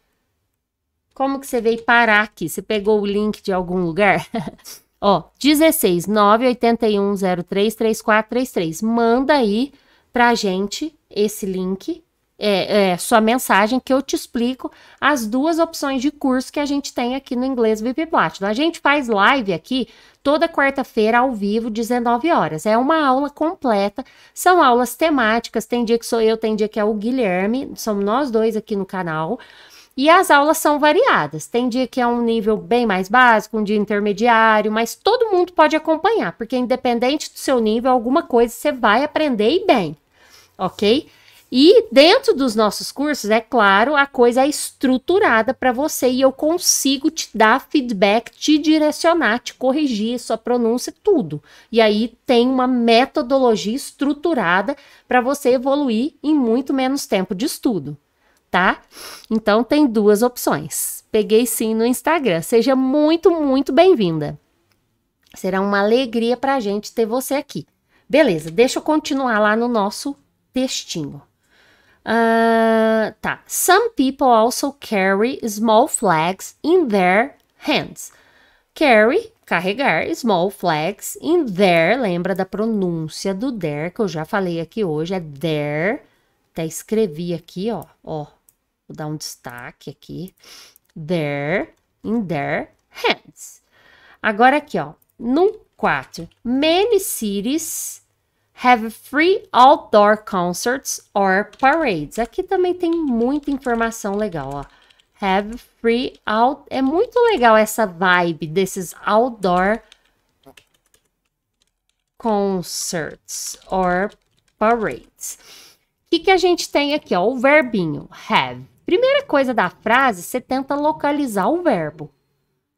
Como que você veio parar aqui? Você pegou o link de algum lugar? Ó, 16 981 03 3433. Manda aí pra gente esse link, é, é, sua mensagem, que eu te explico as duas opções de curso que a gente tem aqui no Inglês VIP Platinum. Então, a gente faz live aqui toda quarta-feira ao vivo, 19 horas. É uma aula completa, são aulas temáticas. Tem dia que sou eu, tem dia que é o Guilherme, somos nós dois aqui no canal. E as aulas são variadas. Tem dia que é um nível bem mais básico, um dia intermediário, mas todo mundo pode acompanhar, porque independente do seu nível, alguma coisa você vai aprender e bem, ok? E dentro dos nossos cursos, é claro, a coisa é estruturada para você e eu consigo te dar feedback, te direcionar, te corrigir sua pronúncia, tudo. E aí tem uma metodologia estruturada para você evoluir em muito menos tempo de estudo tá? Então tem duas opções. Peguei sim no Instagram. Seja muito, muito bem-vinda. Será uma alegria para a gente ter você aqui. Beleza, deixa eu continuar lá no nosso textinho. Uh, tá. Some people also carry small flags in their hands. Carry, carregar, small flags in their. Lembra da pronúncia do their que eu já falei aqui hoje? É their. Até escrevi aqui, ó. Ó, Vou dar um destaque aqui. Their, in their hands. Agora aqui, ó. No 4. Many cities have free outdoor concerts or parades. Aqui também tem muita informação legal, ó. Have free out. É muito legal essa vibe desses outdoor concerts or parades. O que, que a gente tem aqui? Ó, o verbinho have. Primeira coisa da frase, você tenta localizar o verbo,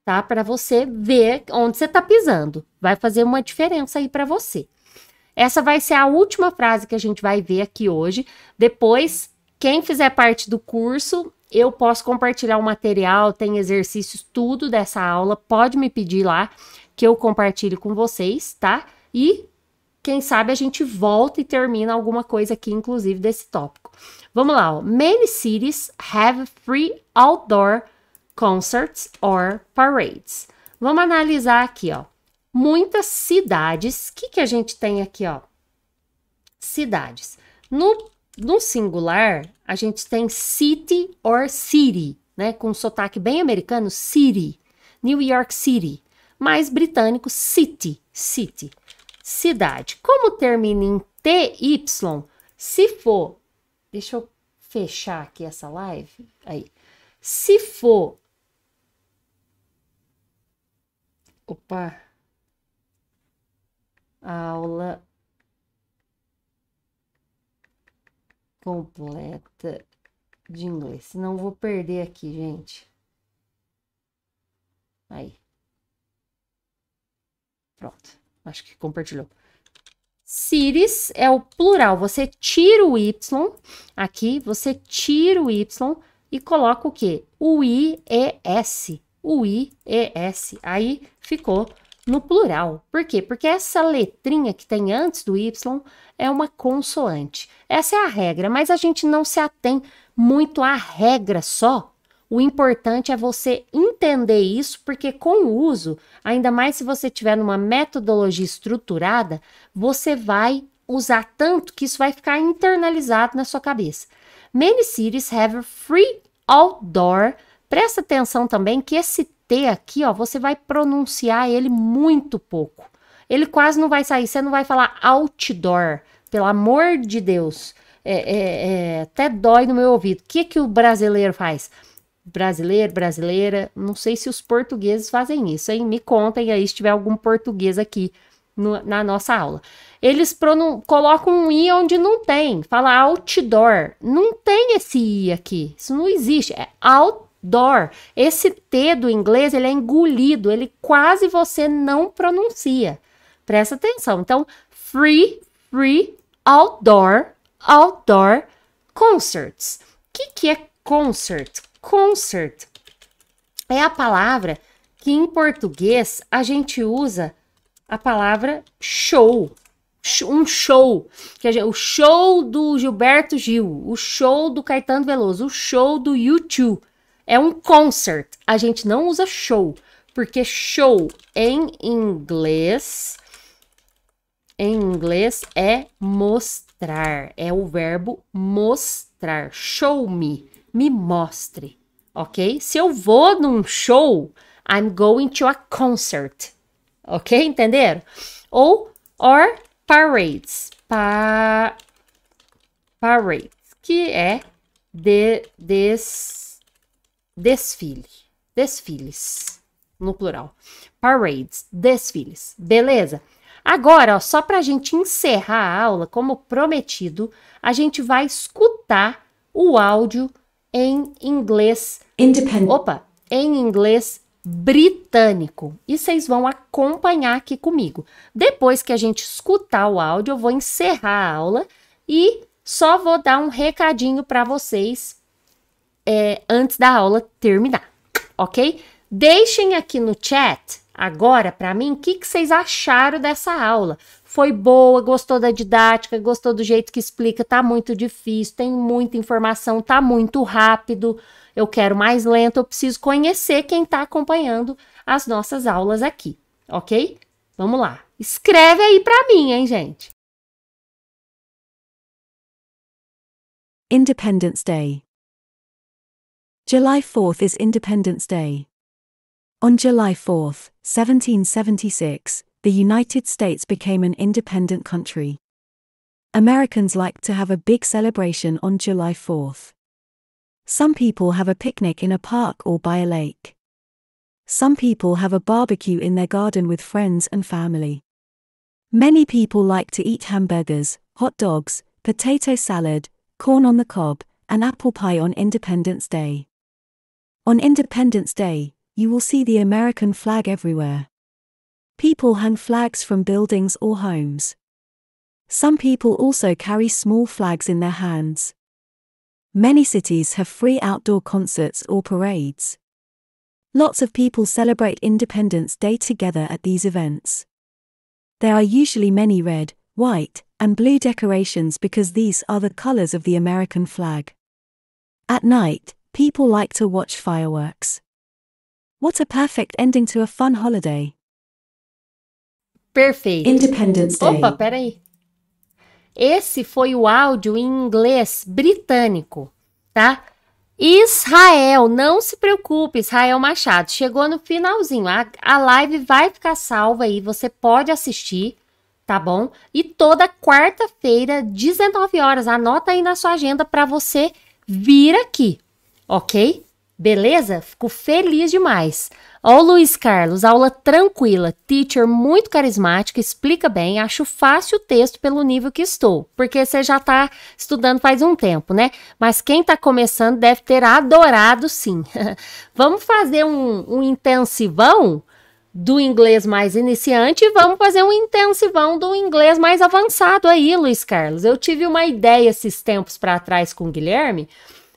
tá? Para você ver onde você está pisando. Vai fazer uma diferença aí para você. Essa vai ser a última frase que a gente vai ver aqui hoje. Depois, quem fizer parte do curso, eu posso compartilhar o material, tem exercícios, tudo dessa aula. Pode me pedir lá que eu compartilhe com vocês, tá? E quem sabe a gente volta e termina alguma coisa aqui, inclusive desse tópico. Vamos lá, ó. Many cities have free outdoor concerts or parades. Vamos analisar aqui, ó. Muitas cidades. O que, que a gente tem aqui, ó? Cidades. No, no singular, a gente tem city or city, né? Com um sotaque bem americano, city. New York City. Mais britânico, city. City. Cidade. Como termina em TY, se for Deixa eu fechar aqui essa live. Aí. Se for. Opa. Aula completa de inglês. não vou perder aqui, gente. Aí. Pronto. Acho que compartilhou. Cities é o plural. Você tira o Y aqui, você tira o Y e coloca o quê? O s. O IES. Aí ficou no plural. Por quê? Porque essa letrinha que tem antes do Y é uma consoante. Essa é a regra, mas a gente não se atém muito à regra só o importante é você entender isso, porque com o uso, ainda mais se você tiver numa metodologia estruturada, você vai usar tanto que isso vai ficar internalizado na sua cabeça. Many cities have free outdoor. Presta atenção também que esse T aqui, ó, você vai pronunciar ele muito pouco. Ele quase não vai sair, você não vai falar outdoor, pelo amor de Deus. É, é, é, até dói no meu ouvido. O que, que o brasileiro faz? brasileiro, brasileira. Não sei se os portugueses fazem isso, hein? Me contem aí se tiver algum português aqui no, na nossa aula. Eles colocam um i onde não tem, fala outdoor. Não tem esse i aqui, isso não existe. É outdoor. Esse t do inglês ele é engolido, ele quase você não pronuncia. Presta atenção. Então, free, free, outdoor, outdoor concerts. O que, que é concert? Concert é a palavra que em português a gente usa a palavra show. Um show. Quer dizer, o show do Gilberto Gil, o show do Caetano Veloso, o show do YouTube. É um concert. A gente não usa show, porque show em inglês em inglês é mostrar, é o verbo mostrar. Show me me mostre, ok? Se eu vou num show, I'm going to a concert, ok? Entenderam? Ou or parades, pa parades, que é de, des, desfile, desfiles no plural. Parades, desfiles, beleza? Agora, ó, só para a gente encerrar a aula, como prometido, a gente vai escutar o áudio em inglês. Independent. Opa, em inglês britânico. E vocês vão acompanhar aqui comigo. Depois que a gente escutar o áudio, eu vou encerrar a aula e só vou dar um recadinho para vocês é, antes da aula terminar, ok? Deixem aqui no chat agora para mim o que, que vocês acharam dessa aula foi boa, gostou da didática, gostou do jeito que explica, tá muito difícil, tem muita informação, tá muito rápido, eu quero mais lento, eu preciso conhecer quem está acompanhando as nossas aulas aqui, ok? Vamos lá. Escreve aí para mim, hein, gente? Independence Day. July 4th is Independence Day. On July 4th, 1776, the United States became an independent country. Americans like to have a big celebration on July 4th. Some people have a picnic in a park or by a lake. Some people have a barbecue in their garden with friends and family. Many people like to eat hamburgers, hot dogs, potato salad, corn on the cob, and apple pie on Independence Day. On Independence Day, you will see the American flag everywhere. People hang flags from buildings or homes. Some people also carry small flags in their hands. Many cities have free outdoor concerts or parades. Lots of people celebrate Independence Day together at these events. There are usually many red, white, and blue decorations because these are the colors of the American flag. At night, people like to watch fireworks. What a perfect ending to a fun holiday! Perfeito. Independence Day. Opa, peraí. Esse foi o áudio em inglês britânico, tá? Israel, não se preocupe, Israel Machado. Chegou no finalzinho. A, a live vai ficar salva aí, você pode assistir, tá bom? E toda quarta-feira, 19 horas, anota aí na sua agenda para você vir aqui, ok? Beleza? Fico feliz demais. Ó, o Luiz Carlos, aula tranquila, teacher muito carismática, explica bem, acho fácil o texto pelo nível que estou, porque você já está estudando faz um tempo, né? Mas quem está começando deve ter adorado sim. vamos fazer um, um intensivão do inglês mais iniciante e vamos fazer um intensivão do inglês mais avançado aí, Luiz Carlos. Eu tive uma ideia esses tempos para trás com o Guilherme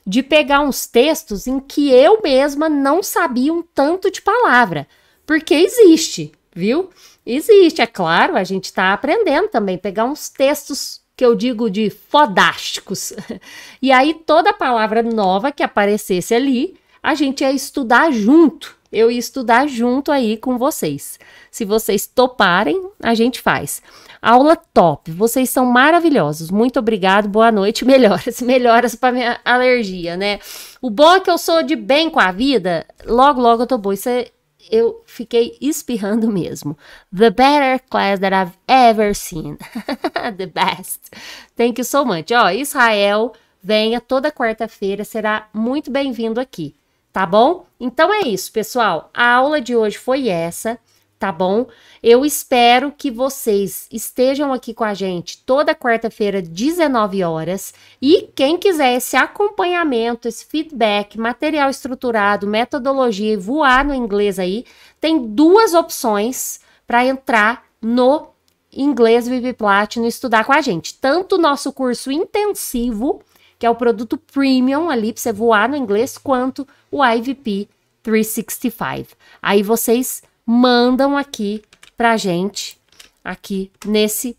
de pegar uns textos em que eu mesma não sabia um tanto de palavra, porque existe, viu? Existe, é claro, a gente está aprendendo também, pegar uns textos que eu digo de fodásticos. E aí toda palavra nova que aparecesse ali, a gente ia estudar junto, eu ia estudar junto aí com vocês. Se vocês toparem, a gente faz. Aula top, vocês são maravilhosos. Muito obrigado, boa noite, melhoras, melhoras para minha alergia, né? O bom é que eu sou de bem com a vida, logo, logo eu tô boa. Isso é, eu fiquei espirrando mesmo. The better class that I've ever seen. The best. Thank you so much. Ó, Israel, venha toda quarta-feira, será muito bem-vindo aqui tá bom? Então é isso, pessoal. A aula de hoje foi essa, tá bom? Eu espero que vocês estejam aqui com a gente toda quarta-feira, 19 horas. E quem quiser esse acompanhamento, esse feedback, material estruturado, metodologia e voar no inglês aí, tem duas opções para entrar no Inglês VIP Platinum estudar com a gente. Tanto o nosso curso intensivo que é o produto premium ali para você voar no inglês, quanto o IVP 365. Aí vocês mandam aqui para gente, aqui nesse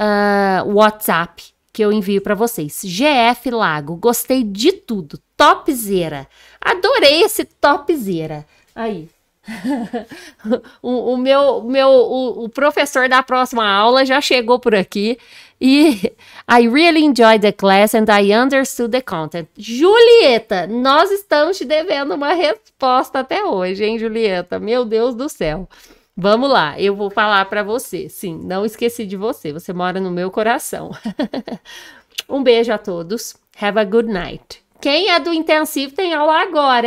uh, WhatsApp que eu envio para vocês. GF Lago, gostei de tudo, topzera. Adorei esse topzera. Aí, o, o, meu, meu o, o, professor da próxima aula já chegou por aqui e I really enjoyed the class and I understood the content. Julieta, nós estamos te devendo uma resposta até hoje, hein, Julieta? Meu Deus do céu. Vamos lá, eu vou falar para você. Sim, não esqueci de você. Você mora no meu coração. um beijo a todos. Have a good night. Quem é do intensivo tem aula agora.